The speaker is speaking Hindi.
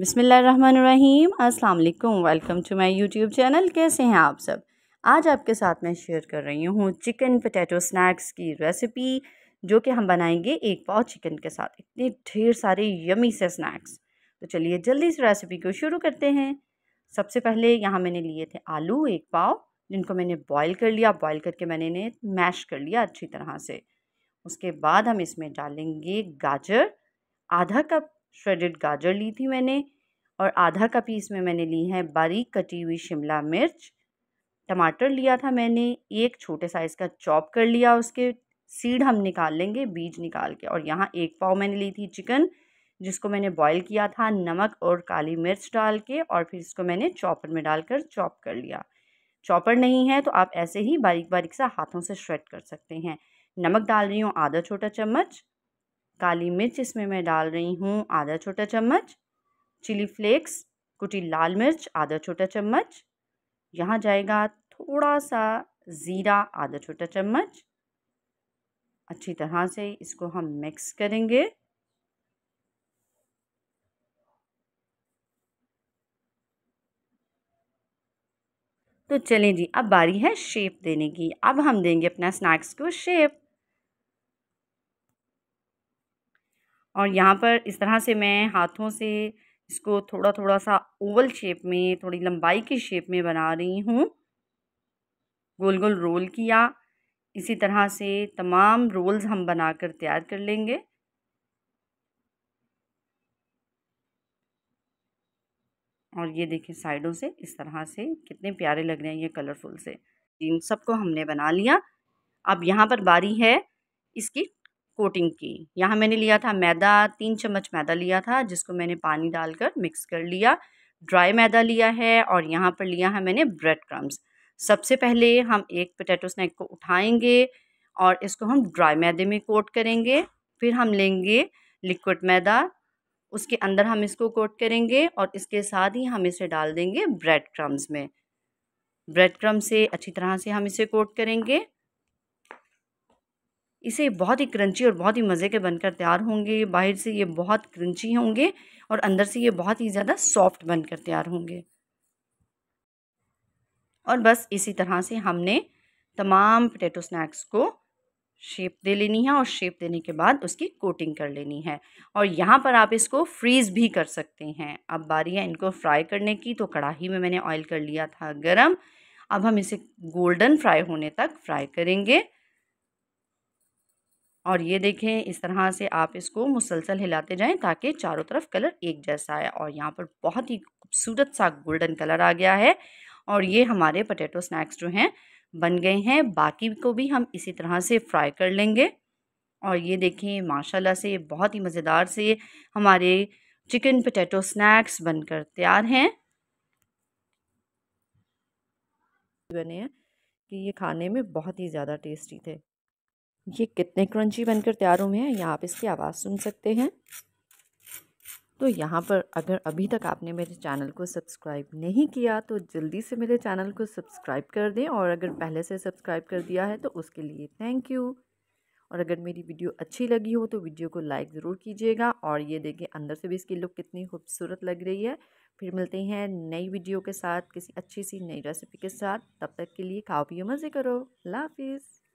बिसमीम अल्लाम welcome to my YouTube channel कैसे हैं आप सब आज आपके साथ मैं शेयर कर रही हूँ चिकन पटेटो स्नैक्स की रेसिपी जो कि हम बनाएंगे एक पाव चिकन के साथ इतने ढेर सारे यमी से स्नैक्स तो चलिए जल्दी इस रेसिपी को शुरू करते हैं सबसे पहले यहाँ मैंने लिए थे आलू एक पाव जिनको मैंने बॉयल कर लिया बॉयल करके मैंने इन्हें मैश कर लिया अच्छी तरह से उसके बाद हम इसमें डालेंगे गाजर आधा कप श्रेडेड गाजर ली थी मैंने और आधा कप ही इसमें मैंने ली है बारीक कटी हुई शिमला मिर्च टमाटर लिया था मैंने एक छोटे साइज़ का चॉप कर लिया उसके सीड हम निकाल लेंगे बीज निकाल के और यहाँ एक पाव मैंने ली थी चिकन जिसको मैंने बॉईल किया था नमक और काली मिर्च डाल के और फिर इसको मैंने चॉपर में डालकर चॉप कर लिया चॉपर नहीं है तो आप ऐसे ही बारीक बारीक सा हाथों से श्रेड कर सकते हैं नमक डाल रही हूँ आधा छोटा चम्मच काली मिर्च इसमें मैं डाल रही हूँ आधा छोटा चम्मच चिली फ्लेक्स कुटी लाल मिर्च आधा छोटा चम्मच यहाँ जाएगा थोड़ा सा ज़ीरा आधा छोटा चम्मच अच्छी तरह से इसको हम मिक्स करेंगे तो चलें जी अब बारी है शेप देने की अब हम देंगे अपना स्नैक्स को शेप और यहाँ पर इस तरह से मैं हाथों से इसको थोड़ा थोड़ा सा ओवल शेप में थोड़ी लंबाई की शेप में बना रही हूँ गोल गोल रोल किया इसी तरह से तमाम रोल्स हम बनाकर तैयार कर लेंगे और ये देखिए साइडों से इस तरह से कितने प्यारे लग रहे हैं ये कलरफुल से इन सबको हमने बना लिया अब यहाँ पर बारी है इसकी कोटिंग की यहाँ मैंने लिया था मैदा तीन चम्मच मैदा लिया था जिसको मैंने पानी डालकर मिक्स कर लिया ड्राई मैदा लिया है और यहाँ पर लिया है मैंने ब्रेड क्रम्स सबसे पहले हम एक पोटैटो स्नैक को उठाएंगे और इसको हम ड्राई मैदे में कोट करेंगे फिर हम लेंगे लिक्विड मैदा उसके अंदर हम इसको कोट करेंगे और इसके साथ ही हम इसे डाल देंगे ब्रेड क्रम्स में ब्रेड क्रम से अच्छी तरह से हम इसे कोट करेंगे इसे बहुत ही क्रंची और बहुत ही मज़े के बनकर तैयार होंगे बाहर से ये बहुत क्रंची होंगे और अंदर से ये बहुत ही ज़्यादा सॉफ्ट बनकर तैयार होंगे और बस इसी तरह से हमने तमाम पोटैटो स्नैक्स को शेप दे लेनी है और शेप देने के बाद उसकी कोटिंग कर लेनी है और यहाँ पर आप इसको फ्रीज़ भी कर सकते हैं अब बारी है इनको फ्राई करने की तो कढ़ाही में मैंने ऑयल कर लिया था गरम अब हम इसे गोल्डन फ्राई होने तक फ्राई करेंगे और ये देखें इस तरह से आप इसको मुसलसल हिलाते जाएं ताकि चारों तरफ कलर एक जैसा आए और यहाँ पर बहुत ही खूबसूरत सा गोल्डन कलर आ गया है और ये हमारे पटेटो स्नैक्स जो हैं बन गए हैं बाकी को भी हम इसी तरह से फ्राई कर लेंगे और ये देखें माशाल्लाह से बहुत ही मज़ेदार से हमारे चिकन पटेटो स्नैक्स बनकर तैयार हैं बने हैं कि ये खाने में बहुत ही ज़्यादा टेस्टी थे ये कितने क्रंची बनकर तैयार हुए हैं यहाँ आप इसकी आवाज़ सुन सकते हैं तो यहाँ पर अगर अभी तक आपने मेरे चैनल को सब्सक्राइब नहीं किया तो जल्दी से मेरे चैनल को सब्सक्राइब कर दें और अगर पहले से सब्सक्राइब कर दिया है तो उसके लिए थैंक यू और अगर मेरी वीडियो अच्छी लगी हो तो वीडियो को लाइक ज़रूर कीजिएगा और ये देखें अंदर से भी इसकी लुक कितनी खूबसूरत लग रही है फिर मिलते हैं नई वीडियो के साथ किसी अच्छी सी नई रेसिपी के साथ तब तक के लिए खाओ पियो मज़े करो अल्लाह हाफिज़